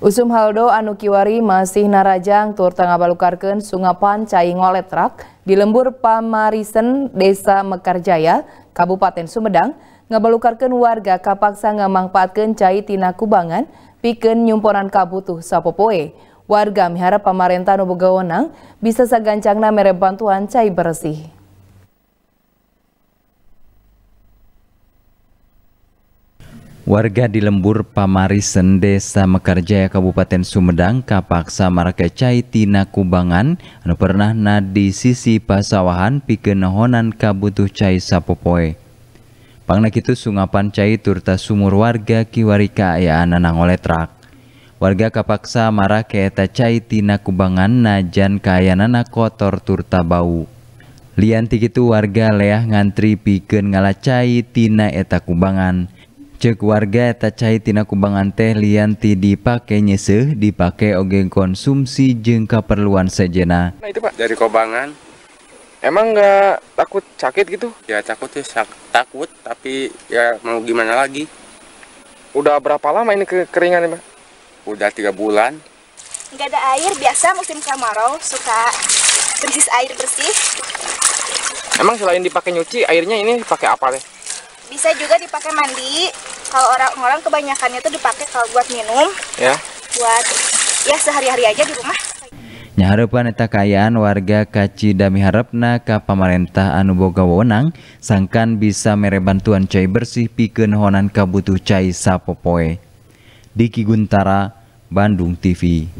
Usum Haldo Anukiwari masih narajang tur tengah balukarkan sungapan cai ngoletrak di lembur Pamarisen Desa Mekarjaya, Kabupaten Sumedang, ngabalukarkan warga kapaksa ngamangpatkan cai tina kubangan piken nyumponan kabutuh sapopoe. Warga miharap pamarentah nubegawenang bisa sagancangna mere bantuan cai bersih. Warga di lembur Pamarisen Desa Mekarjaya Kabupaten Sumedang kapaksa cai tina kubangan anu pernah na di sisi pasawahan pikeun kabutuh cai sapopoe. Pangna kitu sungapan cai turta sumur warga kiwari kaayaan nang oleh trak. Warga kapaksa mara eta cai tina kubangan najan kaayaanana kotor turta bau. Lianti gitu warga leah ngantri pikeun ngalacai tina eta kubangan cek warga eta cai tina kubangan teh lian ti dipake nyeseh dipake oge konsumsi jengka perluan sejena nah itu pak dari kobangan emang nggak takut sakit gitu ya takut ya takut tapi ya mau gimana lagi udah berapa lama ini kekeringan ya pak udah tiga bulan nggak ada air biasa musim kemarau suka krisis air bersih emang selain dipakai nyuci airnya ini pakai apa deh bisa juga dipakai mandi kalau orang-orang kebanyakan itu dipakai kalau buat minum ya buat ya sehari-hari aja di rumah Nyahareupan eta kayaan warga dami harapna ka pamarentah anu boga wewenang sangkan bisa mere bantuan cai bersih pikeun honan kabutuh cai sapopoe. Diki Guntara, Bandung TV.